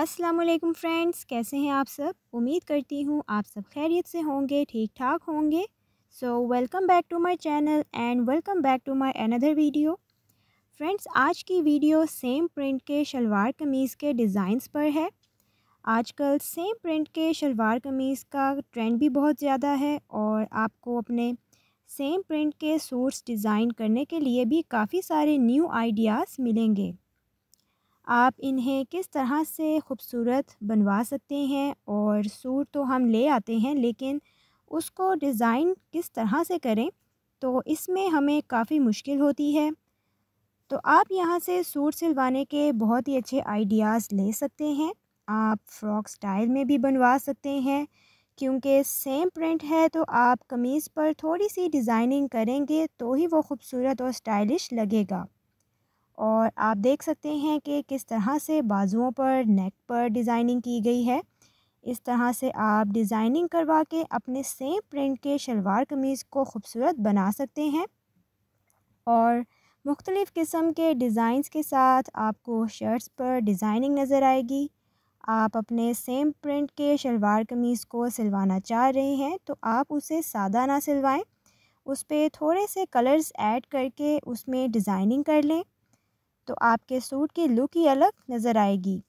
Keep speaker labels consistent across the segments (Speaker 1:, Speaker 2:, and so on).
Speaker 1: अस्सलाम वालेकुम फ्रेंड्स कैसे हैं आप सब उम्मीद करती हूँ आप सब खैरियत से होंगे ठीक ठाक होंगे so welcome back to my channel and welcome back to my another video friends आज की वीडियो सेम प्रिंट के शलवार कमीज़ के डिज़ाइंस पर है आजकल सेम प्रिंट के शलवार कमीज़ का ट्रेंड भी बहुत ज़्यादा है और आपको अपने सेम प्रिंट के सूट्स डिज़ाइन करने के लिए भी काफ़ी सारे न्यू आइडियाज़ मिलेंगे आप इन्हें किस तरह से खूबसूरत बनवा सकते हैं और सूट तो हम ले आते हैं लेकिन उसको डिज़ाइन किस तरह से करें तो इसमें हमें काफ़ी मुश्किल होती है तो आप यहाँ से सूट सिलवाने के बहुत ही अच्छे आइडियाज़ ले सकते हैं आप फ्रॉक स्टाइल में भी बनवा सकते हैं क्योंकि सेम प्रिंट है तो आप कमीज़ पर थोड़ी सी डिज़ाइनिंग करेंगे तो ही वो खूबसूरत और स्टाइलिश लगेगा और आप देख सकते हैं कि किस तरह से बाजुओं पर नेक पर डिज़ाइनिंग की गई है इस तरह से आप डिज़ाइनिंग करवा के अपने सेम प्रिंट के शलवार कमीज़ को खूबसूरत बना सकते हैं और मुख्तलिफ़ किस्म के डिज़ाइंस के साथ आपको शर्ट्स पर डिज़ाइनिंग नज़र आएगी आप अपने सेम प्रिंट के शलवार कमीज़ को सिलवाना चाह रहे हैं तो आप उसे सादा ना सिलवाएं उस पर थोड़े से कलर्स ऐड करके उसमें डिज़ाइनिंग कर लें तो आपके सूट की लुक ही अलग नज़र आएगी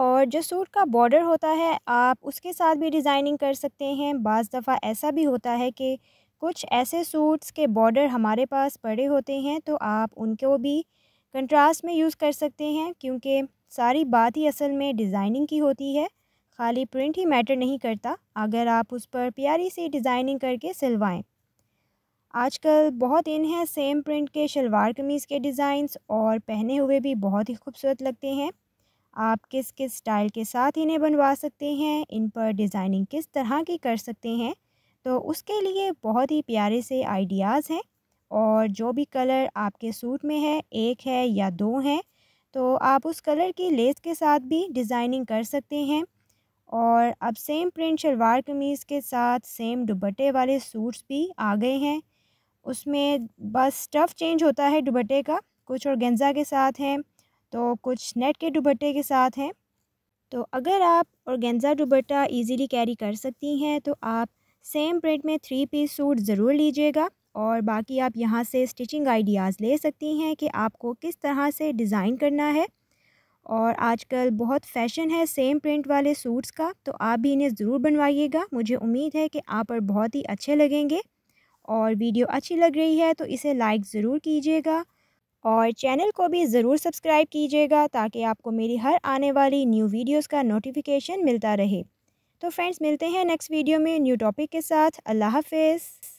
Speaker 1: और जो सूट का बॉर्डर होता है आप उसके साथ भी डिज़ाइनिंग कर सकते हैं बज़ दफ़ा ऐसा भी होता है कि कुछ ऐसे सूट्स के बॉर्डर हमारे पास पड़े होते हैं तो आप उनको भी कंट्रास्ट में यूज़ कर सकते हैं क्योंकि सारी बात ही असल में डिज़ाइनिंग की होती है खाली प्रिंट ही मैटर नहीं करता अगर आप उस पर प्यारी सी डिज़ाइनिंग करके सिलवाएं आजकल बहुत इन हैं सेम प्रिंट के शलवार कमीज़ के डिज़ाइंस और पहने हुए भी बहुत ही खूबसूरत लगते हैं आप किस किस स्टाइल के साथ इन्हें बनवा सकते हैं इन पर डिज़ाइनिंग किस तरह की कर सकते हैं तो उसके लिए बहुत ही प्यारे से आइडियाज़ हैं और जो भी कलर आपके सूट में है एक है या दो हैं तो आप उस कलर की लेस के साथ भी डिज़ाइनिंग कर सकते हैं और अब सेम प्रिंट शलवार कमीज़ के साथ सेम दुपट्टे वाले सूट्स भी आ गए हैं उसमें बस स्टफ़ चेंज होता है दुबट्टे का कुछ और गेंजा के साथ हैं तो कुछ नेट के दुबट्टे के साथ हैं तो अगर आप और गेंजा दुबट्टा ईज़िली कैरी कर सकती हैं तो आप सेम प्रिंट में थ्री पीस सूट ज़रूर लीजिएगा और बाकी आप यहाँ से स्टिचिंग आइडियाज़ ले सकती हैं कि आपको किस तरह से डिज़ाइन करना है और आजकल बहुत फैशन है सेम प्रिंट वाले सूट्स का तो आप भी इन्हें ज़रूर बनवाइएगा मुझे उम्मीद है कि आप और बहुत ही अच्छे लगेंगे और वीडियो अच्छी लग रही है तो इसे लाइक ज़रूर कीजिएगा और चैनल को भी ज़रूर सब्सक्राइब कीजिएगा ताकि आपको मेरी हर आने वाली न्यू वीडियोस का नोटिफिकेशन मिलता रहे तो फ्रेंड्स मिलते हैं नेक्स्ट वीडियो में न्यू टॉपिक के साथ अल्लाह हाफ